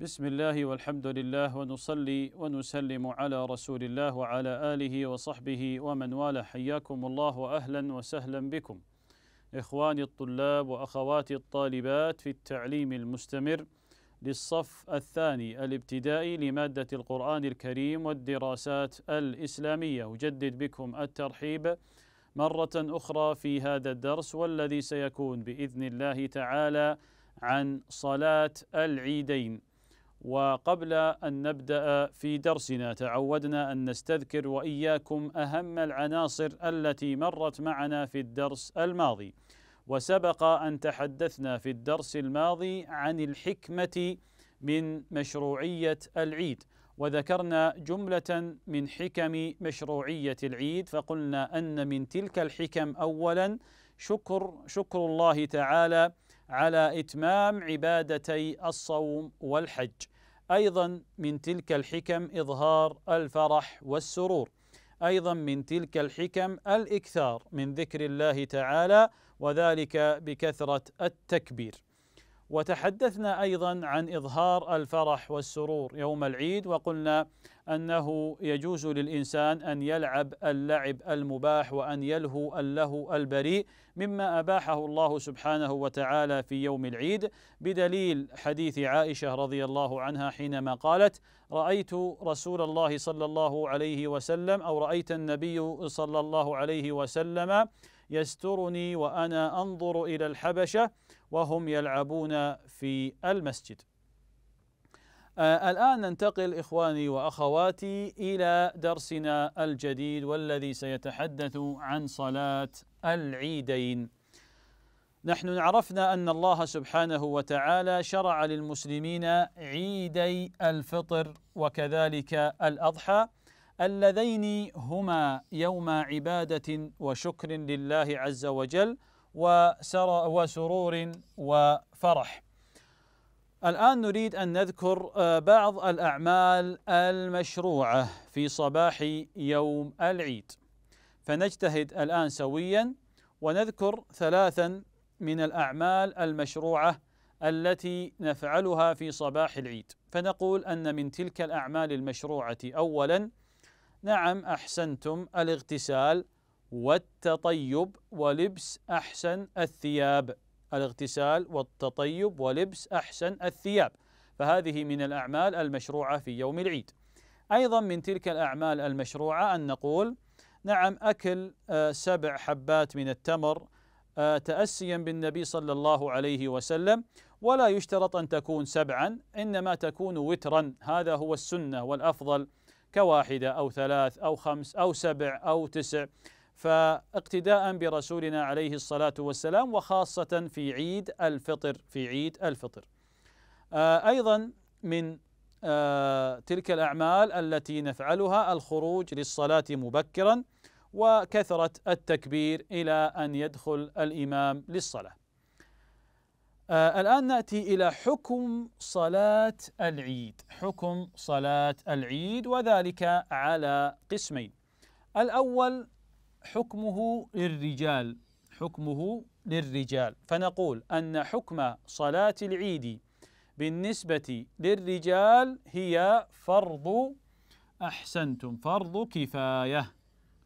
بسم الله والحمد لله ونصلي ونسلم على رسول الله وعلى آله وصحبه ومن والاه حياكم الله وأهلا وسهلا بكم إخواني الطلاب وأخواتي الطالبات في التعليم المستمر للصف الثاني الابتدائي لمادة القرآن الكريم والدراسات الإسلامية أجدد بكم الترحيب مرة أخرى في هذا الدرس والذي سيكون بإذن الله تعالى عن صلاة العيدين وقبل ان نبدا في درسنا تعودنا ان نستذكر واياكم اهم العناصر التي مرت معنا في الدرس الماضي وسبق ان تحدثنا في الدرس الماضي عن الحكمه من مشروعيه العيد وذكرنا جمله من حكم مشروعيه العيد فقلنا ان من تلك الحكم اولا شكر شكر الله تعالى على اتمام عبادتي الصوم والحج ايضا من تلك الحكم اظهار الفرح والسرور ايضا من تلك الحكم الاكثار من ذكر الله تعالى وذلك بكثره التكبير وتحدثنا ايضا عن اظهار الفرح والسرور يوم العيد وقلنا انه يجوز للانسان ان يلعب اللعب المباح وان يلهو اللهو البريء مما اباحه الله سبحانه وتعالى في يوم العيد بدليل حديث عائشه رضي الله عنها حينما قالت رايت رسول الله صلى الله عليه وسلم او رايت النبي صلى الله عليه وسلم يسترني وأنا أنظر إلى الحبشة وهم يلعبون في المسجد آه الآن ننتقل إخواني وأخواتي إلى درسنا الجديد والذي سيتحدث عن صلاة العيدين نحن عرفنا أن الله سبحانه وتعالى شرع للمسلمين عيدي الفطر وكذلك الأضحى اللذين هما يوم عبادة وشكر لله عز وجل وسرور وفرح الآن نريد أن نذكر آه، بعض الأعمال المشروعة في صباح يوم العيد فنجتهد الآن سويا ونذكر ثلاثا من الأعمال المشروعة التي نفعلها في صباح العيد فنقول أن من تلك الأعمال المشروعة أولاً نعم أحسنتم الاغتسال والتطيب ولبس أحسن الثياب الاغتسال والتطيب ولبس أحسن الثياب فهذه من الأعمال المشروعة في يوم العيد أيضا من تلك الأعمال المشروعة أن نقول نعم أكل آه، سبع حبات من التمر آه، تأسيا بالنبي صلى الله عليه وسلم ولا يشترط أن تكون سبعا إنما تكون وترا هذا هو السنة والأفضل كواحدة أو ثلاث أو خمس أو سبع أو تسع فاقتداء برسولنا عليه الصلاة والسلام وخاصة في عيد الفطر في عيد الفطر آه، أيضا من آه، تلك الأعمال التي نفعلها الخروج للصلاة مبكرا وكثرة التكبير إلى أن يدخل الإمام للصلاة آه الآن نأتي إلى حكم صلاة العيد حكم صلاة العيد وذلك على قسمين الأول حكمه للرجال حكمه للرجال فنقول أن حكم صلاة العيد بالنسبة للرجال هي فرض أحسنتم فرض كفاية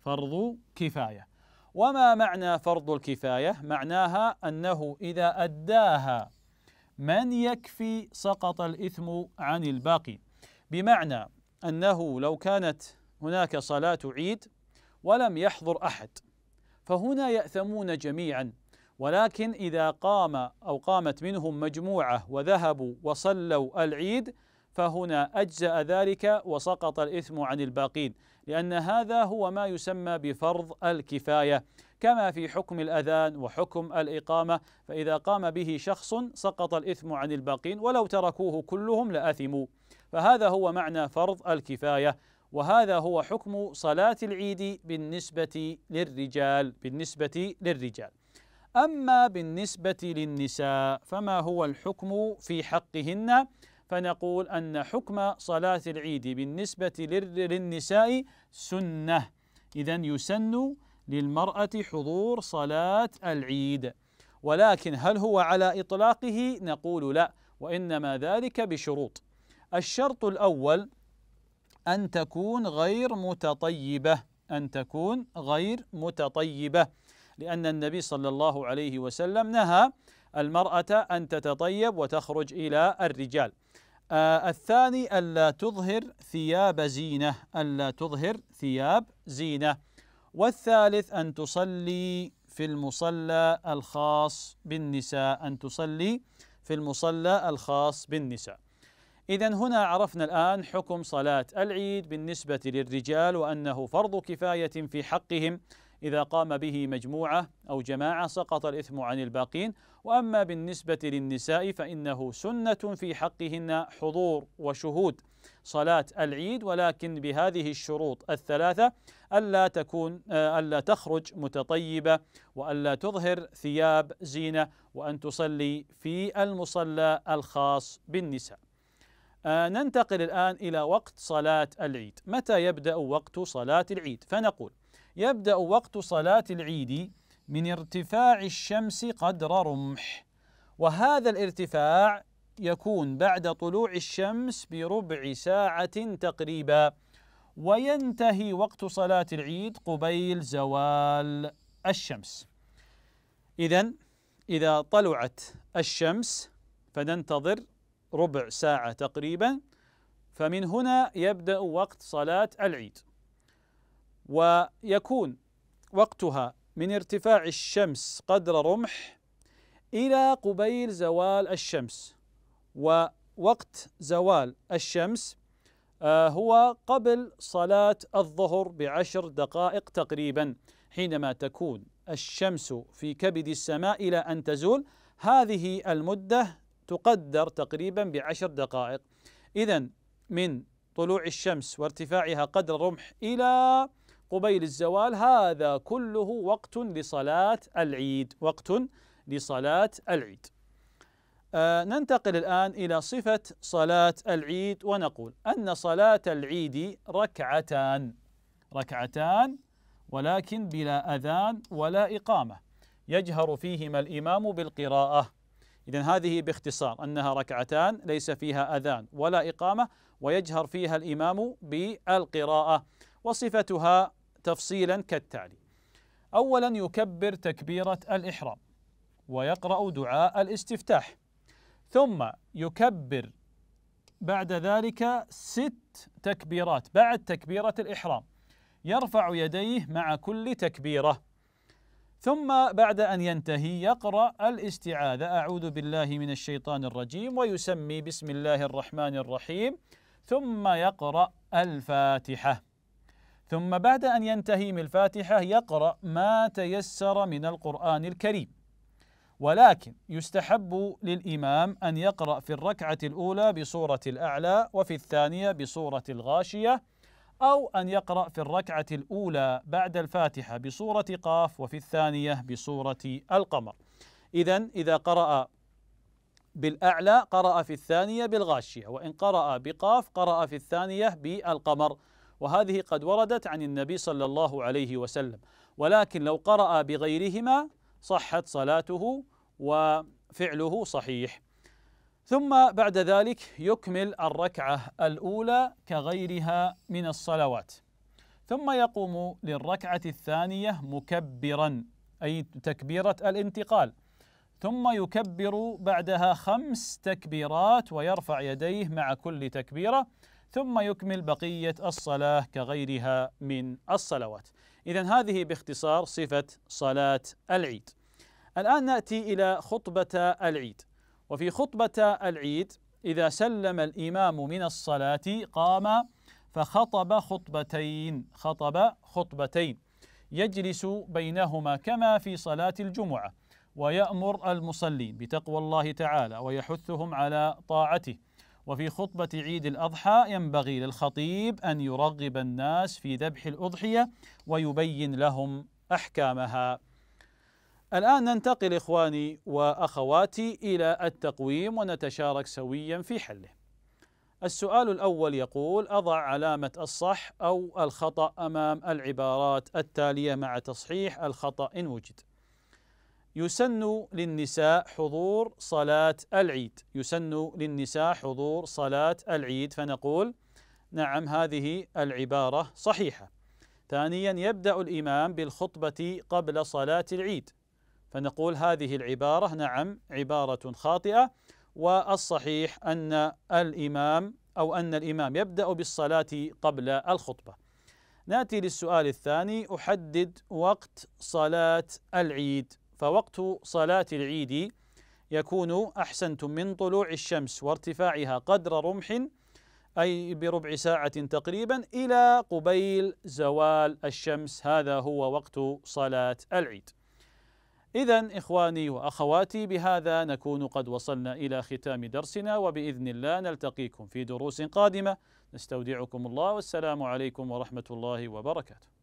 فرض كفاية وما معنى فرض الكفاية؟ معناها أنه إذا أداها من يكفي سقط الإثم عن الباقي بمعنى أنه لو كانت هناك صلاة عيد ولم يحضر أحد فهنا يأثمون جميعا ولكن إذا قام أو قامت منهم مجموعة وذهبوا وصلوا العيد فهنا أجزأ ذلك وسقط الإثم عن الباقين لأن هذا هو ما يسمى بفرض الكفاية كما في حكم الأذان وحكم الإقامة فإذا قام به شخص سقط الإثم عن الباقين ولو تركوه كلهم لأثموا فهذا هو معنى فرض الكفاية وهذا هو حكم صلاة العيد بالنسبة للرجال بالنسبة للرجال أما بالنسبة للنساء فما هو الحكم في حقهن؟ فنقول أن حكم صلاة العيد بالنسبة للنساء سنة إذا يسن للمرأة حضور صلاة العيد ولكن هل هو على إطلاقه نقول لا وإنما ذلك بشروط الشرط الأول أن تكون غير متطيبة أن تكون غير متطيبة لأن النبي صلى الله عليه وسلم نهى المرأة أن تتطيب وتخرج إلى الرجال آه الثاني ألا تظهر ثياب زينة ألا تظهر ثياب زينة والثالث أن تصلي في المصلى الخاص بالنساء أن تصلي في المصلى الخاص بالنساء إذا هنا عرفنا الآن حكم صلاة العيد بالنسبة للرجال وأنه فرض كفاية في حقهم إذا قام به مجموعة أو جماعة سقط الإثم عن الباقين وأما بالنسبة للنساء فإنه سنة في حقهن حضور وشهود صلاة العيد ولكن بهذه الشروط الثلاثة ألا تكون آه، ألا تخرج متطيبة وألا تظهر ثياب زينة وأن تصلي في المصلى الخاص بالنساء. آه، ننتقل الآن إلى وقت صلاة العيد، متى يبدأ وقت صلاة العيد؟ فنقول: يبدأ وقت صلاة العيد من ارتفاع الشمس قدر رمح وهذا الارتفاع يكون بعد طلوع الشمس بربع ساعة تقريبا وينتهي وقت صلاة العيد قبيل زوال الشمس إذا إذا طلعت الشمس فننتظر ربع ساعة تقريبا فمن هنا يبدأ وقت صلاة العيد ويكون وقتها من ارتفاع الشمس قدر رمح إلى قبيل زوال الشمس ووقت زوال الشمس آه، هو قبل صلاة الظهر بعشر دقائق تقريبا حينما تكون الشمس في كبد السماء إلى أن تزول هذه المدة تقدر تقريبا بعشر دقائق إذا من طلوع الشمس وارتفاعها قدر رمح إلى قبيل الزوال هذا كله وقت لصلاة العيد وقت لصلاة العيد آه ننتقل الآن إلى صفة صلاة العيد ونقول أن صلاة العيد ركعتان ركعتان ولكن بلا أذان ولا إقامة يجهر فيهما الإمام بالقراءة إذا هذه باختصار أنها ركعتان ليس فيها أذان ولا إقامة ويجهر فيها الإمام بالقراءة وصفتها تفصيلا كالتالي اولا يكبر تكبيره الاحرام ويقرا دعاء الاستفتاح ثم يكبر بعد ذلك ست تكبيرات بعد تكبيره الاحرام يرفع يديه مع كل تكبيره ثم بعد ان ينتهي يقرا الاستعاذه اعوذ بالله من الشيطان الرجيم ويسمي بسم الله الرحمن الرحيم ثم يقرا الفاتحه ثم بعد أن ينتهي من الفاتحة يقرأ ما تيسر من القرآن الكريم ولكن يستحب للإمام أن يقرأ في الركعة الأولى بصورة الأعلى وفي الثانية بصورة الغاشية أو أن يقرأ في الركعة الأولى بعد الفاتحة بصورة قاف وفي الثانية بصورة القمر إذا إذا قرأ بالأعلى قرأ في الثانية بالغاشية وإن قرأ بقاف قرأ في الثانية بالقمر وهذه قد وردت عن النبي صلى الله عليه وسلم ولكن لو قرأ بغيرهما صحت صلاته وفعله صحيح ثم بعد ذلك يكمل الركعة الأولى كغيرها من الصلوات ثم يقوم للركعة الثانية مكبرا أي تكبيرة الانتقال ثم يكبر بعدها خمس تكبيرات ويرفع يديه مع كل تكبيره ثم يكمل بقية الصلاة كغيرها من الصلوات إذا هذه باختصار صفة صلاة العيد الآن نأتي إلى خطبة العيد وفي خطبة العيد إذا سلم الإمام من الصلاة قام فخطب خطبتين خطب خطبتين يجلس بينهما كما في صلاة الجمعة ويأمر المصلين بتقوى الله تعالى ويحثهم على طاعته وفي خطبة عيد الأضحى ينبغي للخطيب أن يرغب الناس في ذبح الأضحية ويبين لهم أحكامها. الآن ننتقل إخواني وأخواتي إلى التقويم ونتشارك سويا في حله. السؤال الأول يقول: أضع علامة الصح أو الخطأ أمام العبارات التالية مع تصحيح الخطأ إن وجد. يسن للنساء حضور صلاة العيد يسن للنساء حضور صلاة العيد فنقول نعم هذه العبارة صحيحة ثانيا يبدأ الإمام بالخطبة قبل صلاة العيد فنقول هذه العبارة نعم عبارة خاطئة والصحيح أن الإمام أو أن الإمام يبدأ بالصلاة قبل الخطبة ناتي للسؤال الثاني أحدد وقت صلاة العيد فوقت صلاة العيد يكون أحسنتم من طلوع الشمس وارتفاعها قدر رمح أي بربع ساعة تقريبا إلى قبيل زوال الشمس هذا هو وقت صلاة العيد إذا إخواني وأخواتي بهذا نكون قد وصلنا إلى ختام درسنا وبإذن الله نلتقيكم في دروس قادمة نستودعكم الله والسلام عليكم ورحمة الله وبركاته